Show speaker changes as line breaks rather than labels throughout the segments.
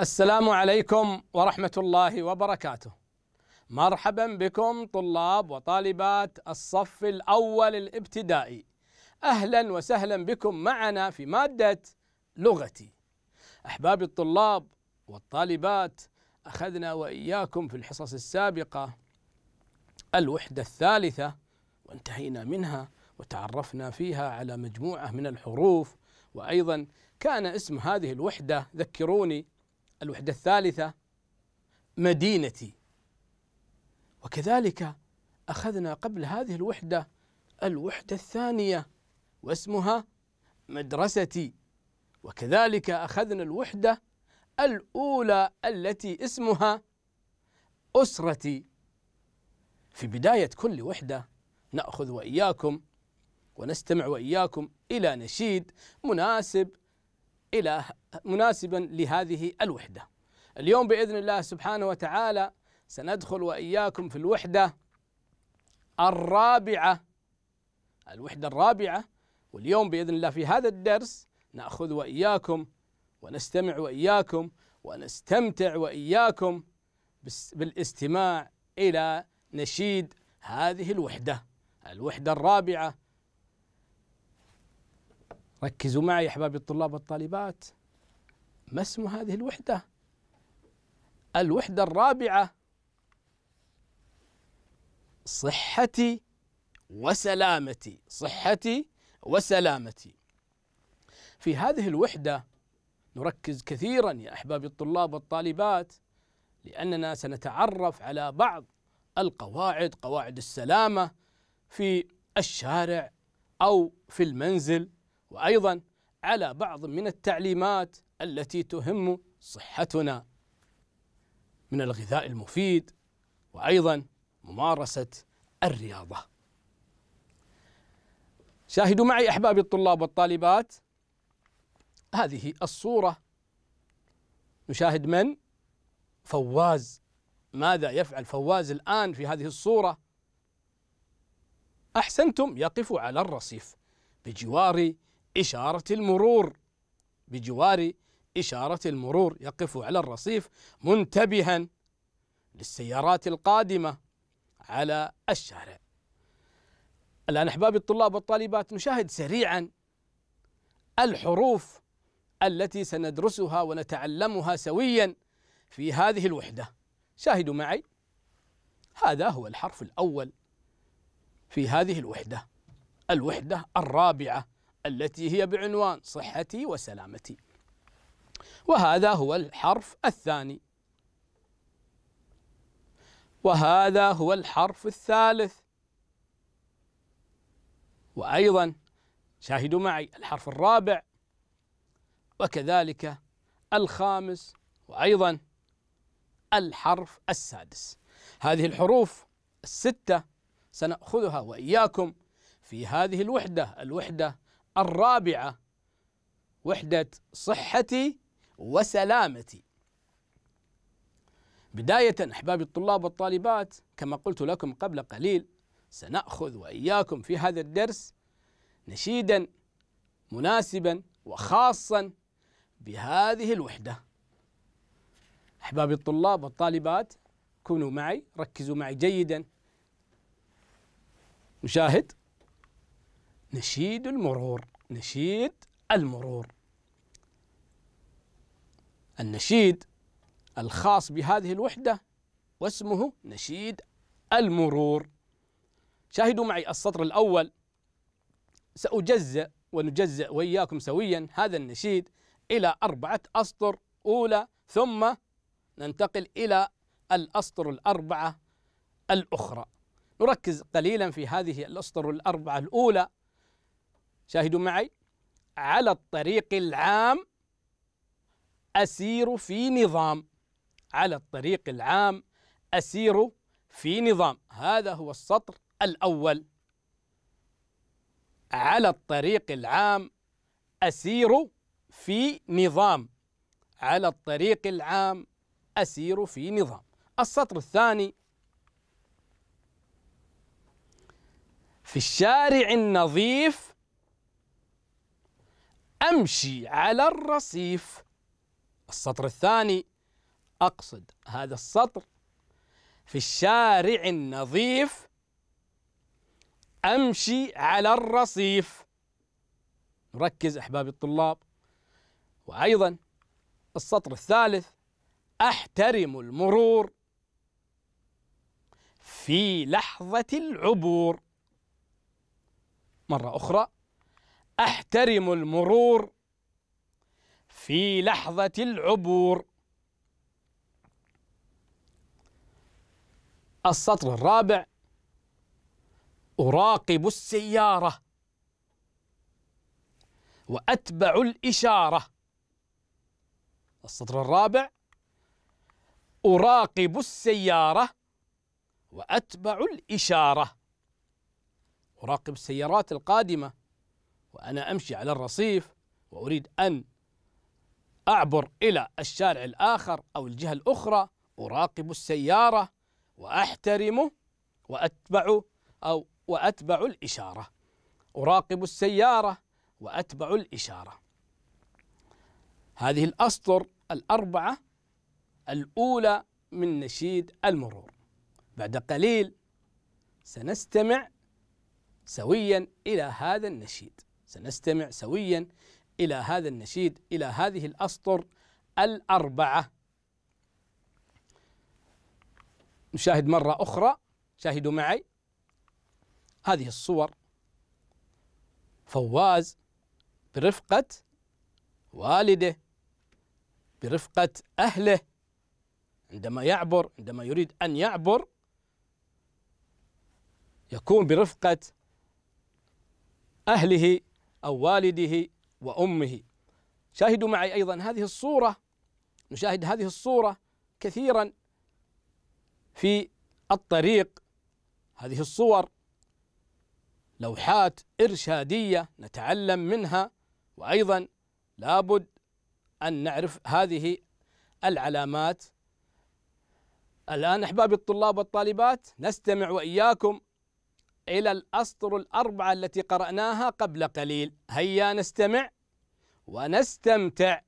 السلام عليكم ورحمة الله وبركاته. مرحبا بكم طلاب وطالبات الصف الأول الابتدائي. أهلا وسهلا بكم معنا في مادة لغتي. أحبابي الطلاب والطالبات أخذنا وإياكم في الحصص السابقة الوحدة الثالثة وانتهينا منها وتعرفنا فيها على مجموعة من الحروف وأيضا كان اسم هذه الوحدة ذكروني الوحدة الثالثة مدينتي وكذلك أخذنا قبل هذه الوحدة الوحدة الثانية واسمها مدرستي وكذلك أخذنا الوحدة الأولى التي اسمها أسرتي في بداية كل وحدة نأخذ وإياكم ونستمع وإياكم إلى نشيد مناسب إلى مناسبا لهذه الوحدة اليوم بإذن الله سبحانه وتعالى سندخل وإياكم في الوحدة الرابعة الوحدة الرابعة واليوم بإذن الله في هذا الدرس نأخذ وإياكم ونستمع وإياكم ونستمتع وإياكم بالاستماع إلى نشيد هذه الوحدة الوحدة الرابعة ركزوا معي يا احبابي الطلاب والطالبات ما اسم هذه الوحده الوحده الرابعه صحتي وسلامتي صحتي وسلامتي في هذه الوحده نركز كثيرا يا احبابي الطلاب والطالبات لاننا سنتعرف على بعض القواعد قواعد السلامه في الشارع او في المنزل وايضا على بعض من التعليمات التي تهم صحتنا من الغذاء المفيد وايضا ممارسه الرياضه. شاهدوا معي احبابي الطلاب والطالبات هذه الصوره نشاهد من؟ فواز ماذا يفعل فواز الان في هذه الصوره؟ احسنتم يقف على الرصيف بجوار إشارة المرور بجوار إشارة المرور يقف على الرصيف منتبها للسيارات القادمة على الشارع الآن أحبابي الطلاب والطالبات نشاهد سريعا الحروف التي سندرسها ونتعلمها سويا في هذه الوحدة شاهدوا معي هذا هو الحرف الأول في هذه الوحدة الوحدة الرابعة التي هي بعنوان صحتي وسلامتي وهذا هو الحرف الثاني وهذا هو الحرف الثالث وأيضا شاهدوا معي الحرف الرابع وكذلك الخامس وأيضا الحرف السادس هذه الحروف الستة سنأخذها وإياكم في هذه الوحدة الوحدة الرابعة وحدة صحتي وسلامتي بداية أحبابي الطلاب والطالبات كما قلت لكم قبل قليل سنأخذ وإياكم في هذا الدرس نشيدا مناسبا وخاصا بهذه الوحدة أحبابي الطلاب والطالبات كونوا معي ركزوا معي جيدا نشاهد نشيد المرور نشيد المرور النشيد الخاص بهذه الوحدة واسمه نشيد المرور شاهدوا معي السطر الأول سأجزأ ونجزأ وإياكم سويا هذا النشيد إلى أربعة أسطر أولى ثم ننتقل إلى الأسطر الأربعة الأخرى نركز قليلا في هذه الأسطر الأربعة الأولى شاهدوا معي على الطريق العام أسير في نظام على الطريق العام أسير في نظام هذا هو السطر الأول على الطريق العام أسير في نظام على الطريق العام أسير في نظام السطر الثاني في الشارع النظيف أمشي على الرصيف السطر الثاني أقصد هذا السطر في الشارع النظيف أمشي على الرصيف ركز أحبابي الطلاب وأيضا السطر الثالث أحترم المرور في لحظة العبور مرة أخرى احترم المرور في لحظه العبور السطر الرابع اراقب السياره واتبع الاشاره السطر الرابع اراقب السياره واتبع الاشاره اراقب السيارات القادمه وأنا أمشي على الرصيف وأريد أن أعبر إلى الشارع الآخر أو الجهة الأخرى أراقب السيارة وأحترمه وأتبع أو وأتبع الإشارة أراقب السيارة وأتبع الإشارة هذه الأسطر الأربعة الأولى من نشيد المرور بعد قليل سنستمع سويا إلى هذا النشيد سنستمع سويا إلى هذا النشيد إلى هذه الأسطر الأربعة نشاهد مرة أخرى شاهدوا معي هذه الصور فواز برفقة والده برفقة أهله عندما يعبر عندما يريد أن يعبر يكون برفقة أهله أو والده وأمه شاهدوا معي أيضا هذه الصورة نشاهد هذه الصورة كثيرا في الطريق هذه الصور لوحات إرشادية نتعلم منها وأيضا لابد أن نعرف هذه العلامات الآن أحبابي الطلاب والطالبات نستمع وإياكم إلى الأسطر الأربعة التي قرأناها قبل قليل هيا نستمع ونستمتع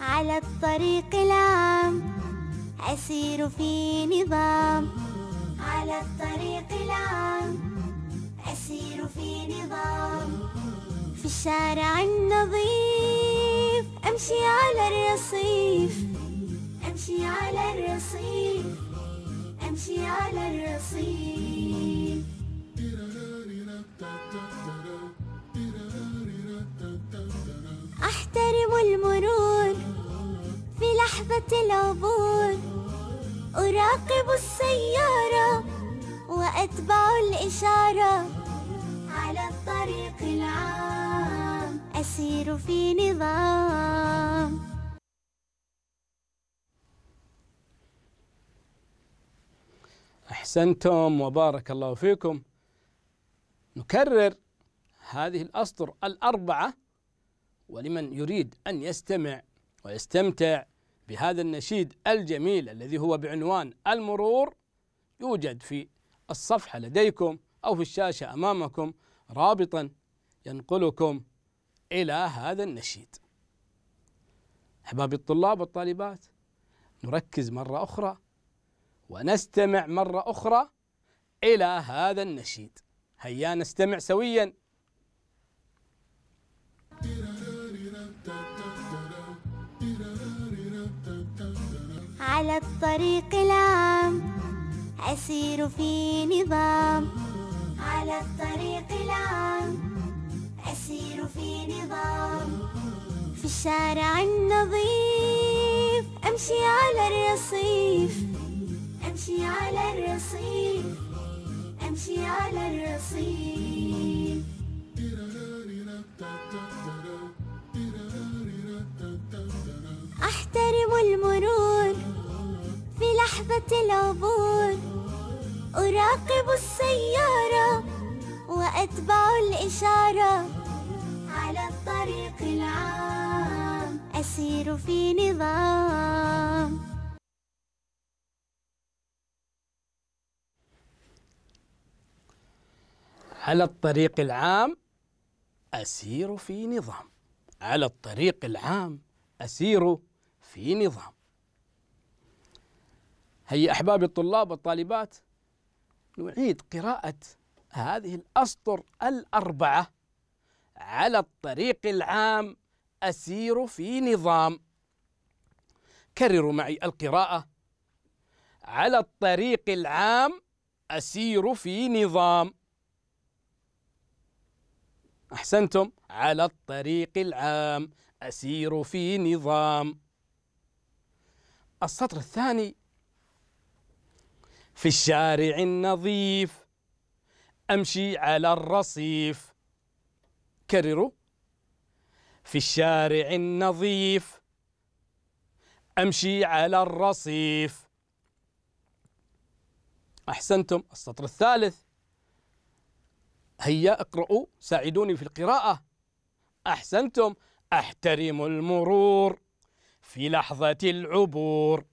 على الطريق العام أسير في نظام على الطريق العام أسير في نظام في الشارع النظيف أمشي على الرصيف أمشي على الرصيف أحترم المرور في لحظة العبور أراقب السيارة وأتبع الإشارة على الطريق العام أسير في نظام
أحسنتم وبارك الله فيكم نكرر هذه الأسطر الأربعة ولمن يريد أن يستمع ويستمتع بهذا النشيد الجميل الذي هو بعنوان المرور يوجد في الصفحة لديكم أو في الشاشة أمامكم رابطا ينقلكم إلى هذا النشيد أحبابي الطلاب والطالبات نركز مرة أخرى ونستمع مرة أخرى إلى هذا النشيد هيا نستمع سويا
على الطريق العام أسير في نظام على الطريق العام أسير في نظام في الشارع النظيف أمشي على الرصيف أمشي على الرصيف أمشي على الرصيف أحترم المرور في لحظة العبور أراقب السيارة وأتبع الإشارة على الطريق العام أسير في نظام
على الطريق العام أسير في نظام على الطريق العام أسير في نظام هيا أحبابي الطلاب والطالبات نعيد قراءة هذه الأسطر الأربعة على الطريق العام أسير في نظام كرروا معي القراءة على الطريق العام أسير في نظام أحسنتم على الطريق العام أسير في نظام السطر الثاني في الشارع النظيف أمشي على الرصيف كرروا في الشارع النظيف أمشي على الرصيف أحسنتم السطر الثالث هيا اقرأوا ساعدوني في القراءة أحسنتم أحترم المرور في لحظة العبور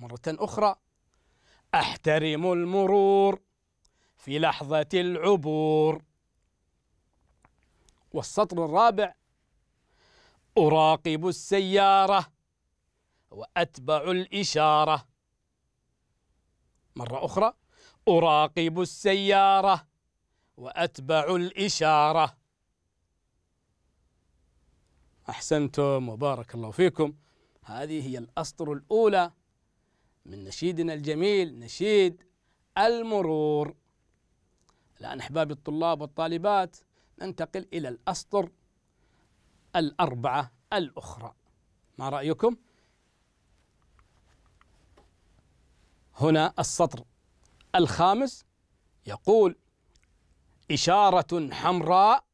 مرة أخرى أحترم المرور في لحظة العبور والسطر الرابع أراقب السيارة وأتبع الإشارة مرة أخرى أراقب السيارة وأتبع الإشارة أحسنتم وبارك الله فيكم هذه هي الأسطر الأولى من نشيدنا الجميل نشيد المرور الآن أحبابي الطلاب والطالبات ننتقل إلى الأسطر الأربعة الأخرى ما رأيكم؟ هنا السطر الخامس يقول إشارة حمراء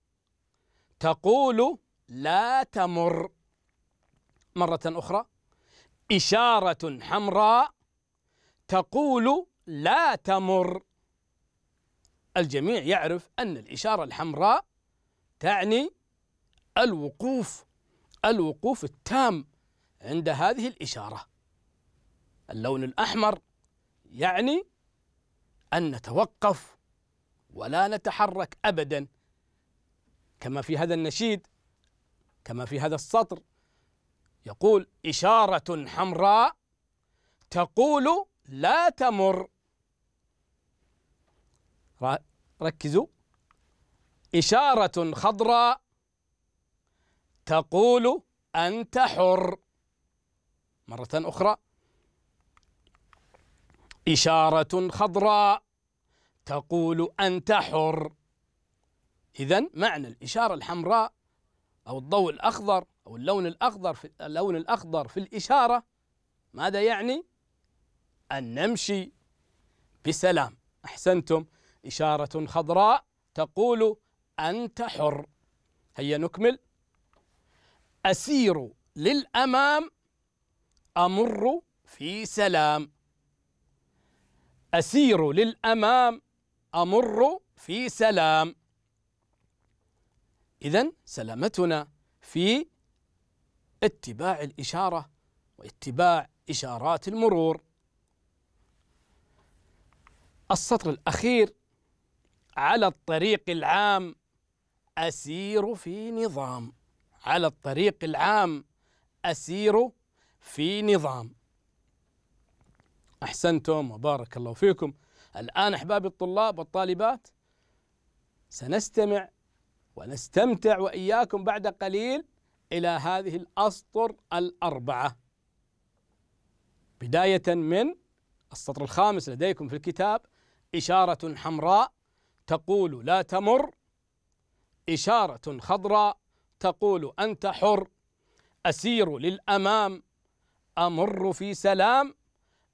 تقول لا تمر مرة أخرى إشارة حمراء تقول لا تمر الجميع يعرف أن الإشارة الحمراء تعني الوقوف الوقوف التام عند هذه الإشارة اللون الأحمر يعني أن نتوقف ولا نتحرك ابدا كما في هذا النشيد كما في هذا السطر يقول اشاره حمراء تقول لا تمر ركزوا اشاره خضراء تقول انت حر مره اخرى اشاره خضراء تقول أنت حر إذا معنى الإشارة الحمراء أو الضوء الأخضر أو اللون الأخضر في اللون الأخضر في الإشارة ماذا يعني؟ أن نمشي بسلام أحسنتم إشارة خضراء تقول أنت حر هيا نكمل أسير للأمام أمر في سلام أسير للأمام أمر في سلام إذا سلامتنا في اتباع الإشارة واتباع إشارات المرور السطر الأخير على الطريق العام أسير في نظام على الطريق العام أسير في نظام أحسنتم وبارك الله فيكم الآن أحبابي الطلاب والطالبات سنستمع ونستمتع وإياكم بعد قليل إلى هذه الأسطر الأربعة بداية من السطر الخامس لديكم في الكتاب إشارة حمراء تقول لا تمر إشارة خضراء تقول أنت حر أسير للأمام أمر في سلام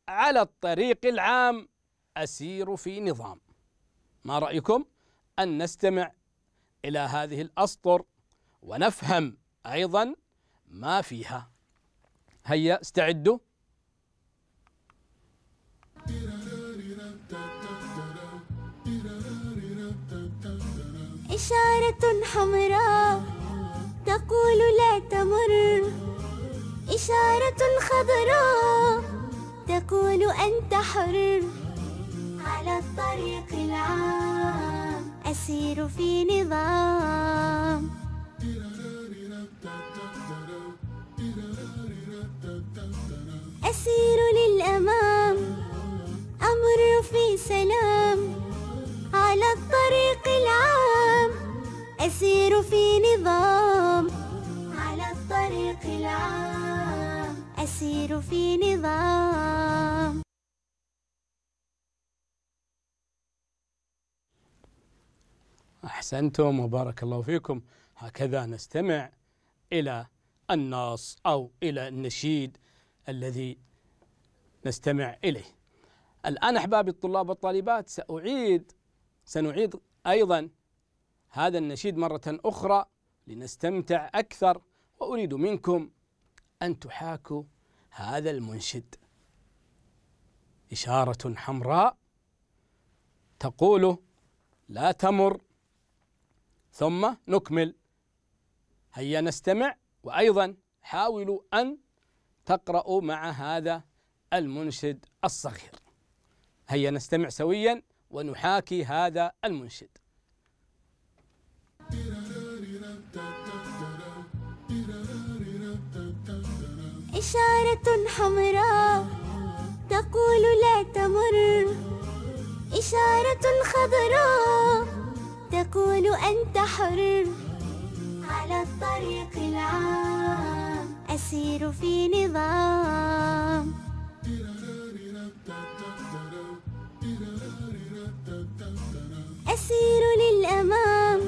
على الطريق العام أسير في نظام ما رأيكم أن نستمع إلى هذه الأسطر ونفهم أيضا ما فيها هيا
استعدوا إشارة حمراء تقول لا تمر إشارة خضراء تقول أنت حر على الطريق العام أسير في نظام أسير للأمام أمر في سلام على الطريق العام أسير في نظام على الطريق العام أسير في نظام
أحسنتم وبارك الله فيكم هكذا نستمع إلى النص أو إلى النشيد الذي نستمع إليه الآن أحبابي الطلاب والطالبات سأعيد سنعيد أيضا هذا النشيد مرة أخرى لنستمتع أكثر وأريد منكم أن تحاكوا هذا المنشد إشارة حمراء تقول لا تمر ثم نكمل هيا نستمع وأيضا حاولوا أن تقرأوا مع هذا المنشد الصغير هيا نستمع سويا ونحاكي هذا المنشد
إشارة حمراء تقول لا تمر إشارة خضراء أقول أنت حر على الطريق العام أسير في نظام أسير للأمام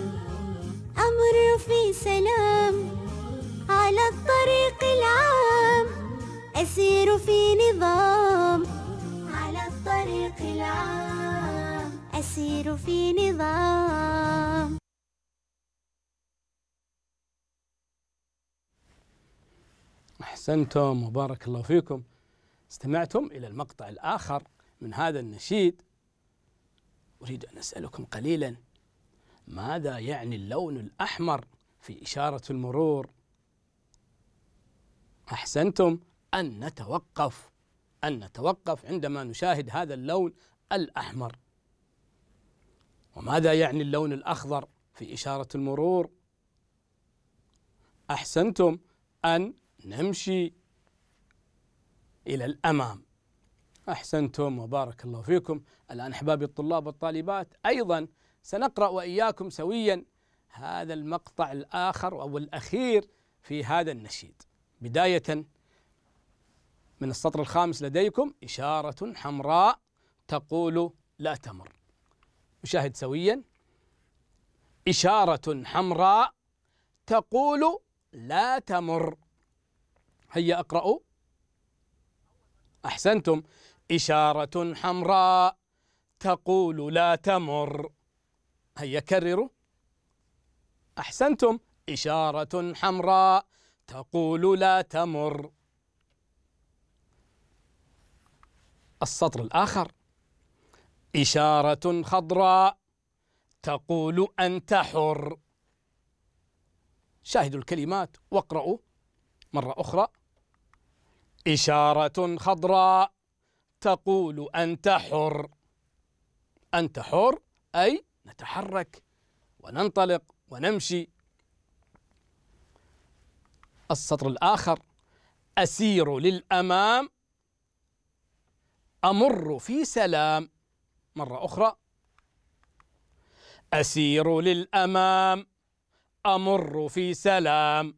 أمر في سلام على الطريق العام أسير في نظام على الطريق العام أسير في نظام
أحسنتم وبارك الله فيكم استمعتم إلى المقطع الآخر من هذا النشيد أريد أن أسألكم قليلا ماذا يعني اللون الأحمر في إشارة المرور أحسنتم أن نتوقف أن نتوقف عندما نشاهد هذا اللون الأحمر وماذا يعني اللون الأخضر في إشارة المرور أحسنتم أن نمشي إلى الأمام أحسنتم وبارك الله فيكم الآن أحبابي الطلاب والطالبات أيضا سنقرأ وإياكم سويا هذا المقطع الآخر أو الأخير في هذا النشيد بداية من السطر الخامس لديكم إشارة حمراء تقول لا تمر نشاهد سويا إشارة حمراء تقول لا تمر هيا اقرأوا أحسنتم إشارة حمراء تقول لا تمر هيا كرروا أحسنتم إشارة حمراء تقول لا تمر السطر الآخر إشارة خضراء تقول أنت حر شاهدوا الكلمات واقرأوا مرة أخرى إشارة خضراء تقول أنت حر أنت حر أي نتحرك وننطلق ونمشي السطر الآخر أسير للأمام أمر في سلام مرة أخرى أسير للأمام أمر في سلام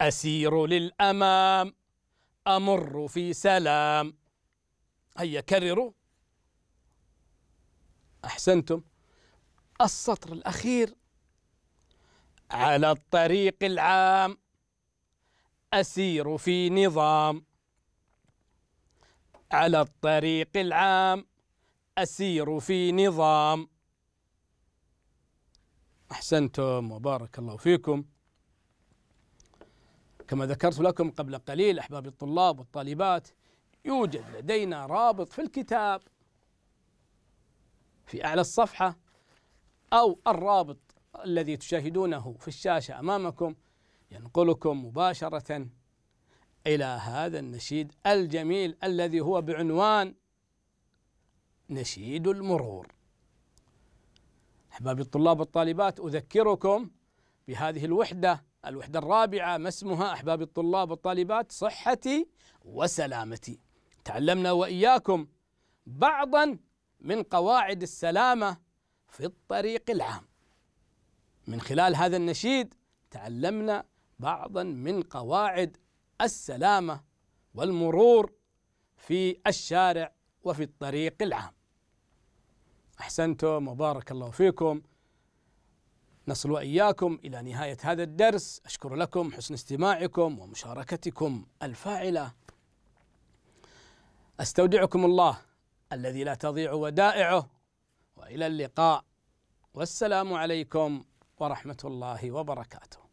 أسير للأمام أمر في سلام هيا كرروا أحسنتم السطر الأخير على الطريق العام أسير في نظام على الطريق العام أسير في نظام أحسنتم وبارك الله فيكم كما ذكرت لكم قبل قليل احباب الطلاب والطالبات يوجد لدينا رابط في الكتاب في اعلى الصفحه او الرابط الذي تشاهدونه في الشاشه امامكم ينقلكم مباشره الى هذا النشيد الجميل الذي هو بعنوان نشيد المرور احبابي الطلاب والطالبات اذكركم بهذه الوحده الوحدة الرابعة ما اسمها أحباب الطلاب والطالبات صحتي وسلامتي تعلمنا وإياكم بعضا من قواعد السلامة في الطريق العام من خلال هذا النشيد تعلمنا بعضا من قواعد السلامة والمرور في الشارع وفي الطريق العام أحسنتم وبارك الله فيكم نصل واياكم الى نهايه هذا الدرس اشكر لكم حسن استماعكم ومشاركتكم الفاعله استودعكم الله الذي لا تضيع ودائعه والى اللقاء والسلام عليكم ورحمه الله وبركاته